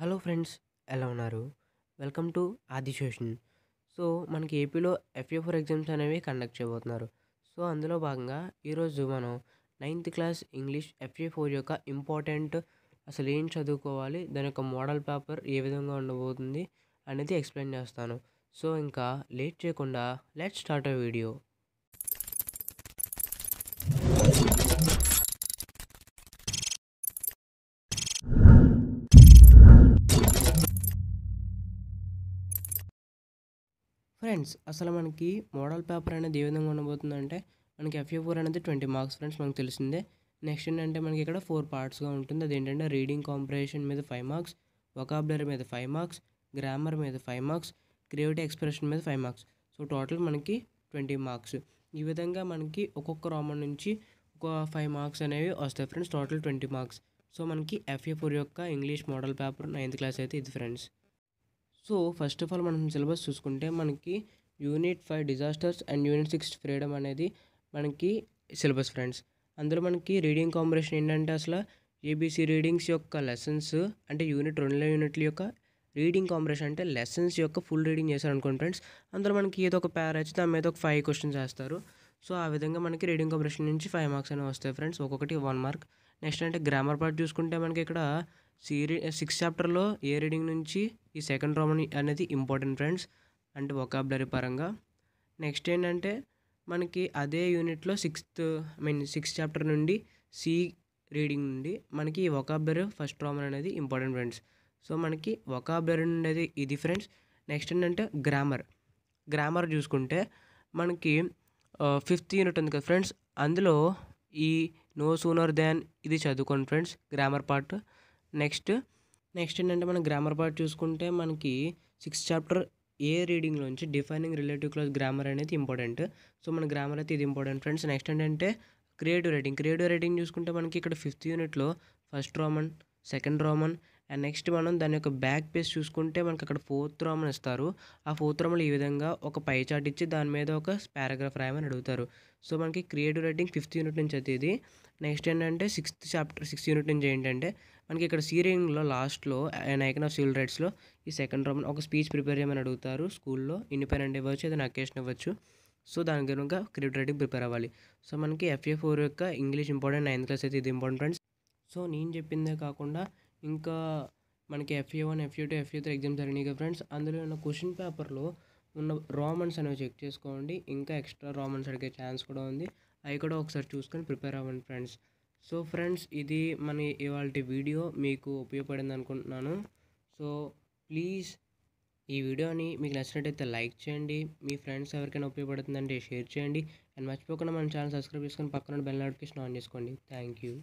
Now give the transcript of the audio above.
hello friends ఎలా ఉన్నారు welcome to ఆది సోషన్ సో మనకి ఏపీలో ఎఫ్ఏ ఫోర్ ఎగ్జామ్స్ అనేవి కండక్ట్ చేయబోతున్నారు సో అందులో భాగంగా ఈరోజు మనం ninth class English FA four యొక్క ఇంపార్టెంట్ అసలు ఏం చదువుకోవాలి దాని యొక్క మోడల్ పేపర్ ఏ విధంగా ఉండబోతుంది అనేది ఎక్స్ప్లెయిన్ చేస్తాను సో ఇంకా లేట్ చేయకుండా let start a video friends అసలు మనకి మోడల్ పేపర్ అనేది ఏ విధంగా ఉండబోతుందంటే మనకి ఎఫ్ఏ ఫోర్ అనేది ట్వంటీ మార్క్స్ ఫ్రెండ్స్ మనకు తెలిసిందే నెక్స్ట్ ఏంటంటే మనకి ఇక్కడ ఫోర్ పార్ట్స్గా ఉంటుంది అదేంటంటే రీడింగ్ కాంప్రహెన్షన్ మీద ఫైవ్ మార్క్స్ వొకాబులరీ మీద ఫైవ్ మార్క్స్ గ్రామర్ మీద ఫైవ్ మార్క్స్ క్రియేటివ్ ఎక్స్ప్రెషన్ మీద ఫైవ్ మార్క్స్ సో టోటల్ మనకి ట్వంటీ మార్క్స్ ఈ విధంగా మనకి ఒక్కొక్క రోమన్ నుంచి ఒక ఫైవ్ మార్క్స్ అనేవి వస్తాయి friends total twenty marks so మనకి ఎఫ్ఏ ఫోర్ యొక్క English model paper ninth class అయితే ఇది friends so first of all మనం సిలబస్ చూసుకుంటే మనకి unit five disasters and unit six freedom అనేది మనకి సిలబస్ ఫ్రెండ్స్ అందులో మనకి రీడింగ్ కాంబినేషన్ ఏంటంటే అసలు ఏబీసీ రీడింగ్స్ యొక్క లెసన్స్ అంటే యూనిట్ రెండు యూనిట్ల యొక్క రీడింగ్ కాంబినేషన్ అంటే లెసన్స్ యొక్క ఫుల్ రీడింగ్ చేశారు అనుకోండి ఫ్రెండ్స్ అందులో మనకి ఏదో ఒక పేర్ వచ్చి దాని మీద ఒక ఫైవ్ క్వశ్చన్స్ వేస్తారు సో ఆ విధంగా మనకి రీడింగ్ కాంబినేషన్ నుంచి ఫైవ్ మార్క్స్ అనేవి వస్తాయి ఫ్రెండ్స్ ఒక్కొక్కటి వన్ మార్క్ నెక్స్ట్ అంటే గ్రామర్ పార్ట్ చూసుకుంటే మనకి ఇక్కడ సిరీ సిక్స్ చాప్టర్లో ఏ రీడింగ్ నుంచి ఈ సెకండ్ రోమన్ అనేది ఇంపార్టెంట్ ఫ్రెండ్స్ అంటే వొకాబులరీ పరంగా నెక్స్ట్ ఏంటంటే మనకి అదే యూనిట్లో sixth I mean sixth chapter నుండి సి రీడింగ్ నుండి మనకి ఈ వొకాబులరీ ఫస్ట్ రోమన్ అనేది ఇంపార్టెంట్ ఫ్రెండ్స్ సో మనకి వొకాబులరీ అనేది ఇది ఫ్రెండ్స్ నెక్స్ట్ ఏంటంటే గ్రామర్ గ్రామర్ చూసుకుంటే మనకి ఫిఫ్త్ యూనిట్ ఉంది కదా ఫ్రెండ్స్ అందులో ఈ నో సూనర్ దాన్ ఇది చదువుకోండి friends grammar part next next ఏంటంటే మనం గ్రామర్ పార్ట్ చూసుకుంటే మనకి సిక్స్ చాప్టర్ ఏ రీడింగ్లోంచి డిఫైనింగ్ రిలేటివ్ క్లాస్ గ్రామర్ అనేది ఇంపార్టెంట్ సో మన గ్రామర్ అయితే ఇది ఇంపార్టెంట్ ఫ్రెండ్స్ నెక్స్ట్ ఏంటంటే క్రియేటివ్ రైటింగ్ క్రియేటివ్ రైటింగ్ చూసుకుంటే మనకి ఇక్కడ ఫిఫ్త్ యూనిట్లో first roman second roman and next మనం దాని యొక్క బ్యాక్ పేజ్ చూసుకుంటే మనకు అక్కడ ఫోర్త్ అని ఇస్తారు ఆ ఫోర్త్ రోమ్లో ఈ విధంగా ఒక పై చార్ట్ ఇచ్చి దాని మీద ఒక పారాగ్రాఫ్ రాయమని అడుగుతారు సో మనకి క్రియేటివ్ రైటింగ్ ఫిఫ్త్ యూనిట్ నుంచి అయితే ఇది నెక్స్ట్ ఏంటంటే సిక్స్త్ చాప్టర్ సిక్స్త్ యూనిట్ నుంచి ఏంటంటే మనకి ఇక్కడ సీరింగ్లో లాస్ట్లో అండ్ ఐకన్ ఆఫ్ సివిల్ రైట్స్లో ఈ సెకండ్ రోమ్ ఒక స్పీచ్ ప్రిపేర్ చేయమని అడుగుతారు స్కూల్లో ఇండిపెండెంట్ ఇవ్వచ్చు ఏదైనా అకేషన్ ఇవ్వచ్చు సో దాని కనుక క్రియేటివ్ రైటింగ్ ప్రిపేర్ అవ్వాలి సో మనకి ఎఫ్ఏ ఫోర్ యొక్క ఇంగ్లీష్ ఇంపార్టెంట్ నైన్త్ క్లాస్ అయితే ఇది ఇంపార్టెంట్ ఫ్రెండ్స్ సో నేను చెప్పిందే కాకుండా ఇంకా మనకి FA one FA two FA three exams జరిగినాయి కదా ఫ్రెండ్స్ అందులో ఉన్న క్వశ్చన్ పేపర్లో ఉన్న రామన్స్ అనేవి చెక్ చేసుకోండి ఇంకా ఎక్స్ట్రా రామన్స్ అడిగే ఛాన్స్ కూడా ఉంది అవి కూడా ఒకసారి చూసుకొని ప్రిపేర్ అవ్వండి ఫ్రెండ్స్ సో ఫ్రెండ్స్ ఇది మన ఇవాళ వీడియో మీకు ఉపయోగపడింది అనుకుంటున్నాను సో ప్లీజ్ ఈ వీడియోని మీకు నచ్చినట్టయితే లైక్ చేయండి మీ ఫ్రెండ్స్ ఎవరికైనా ఉపయోగపడుతుందంటే షేర్ చేయండి అండ్ మర్చిపోకుండా మన ఛానల్ సబ్స్క్రైబ్ చేసుకొని పక్కన బెల్ నోటిఫికేషన్ ఆన్ చేసుకోండి థ్యాంక్ యూ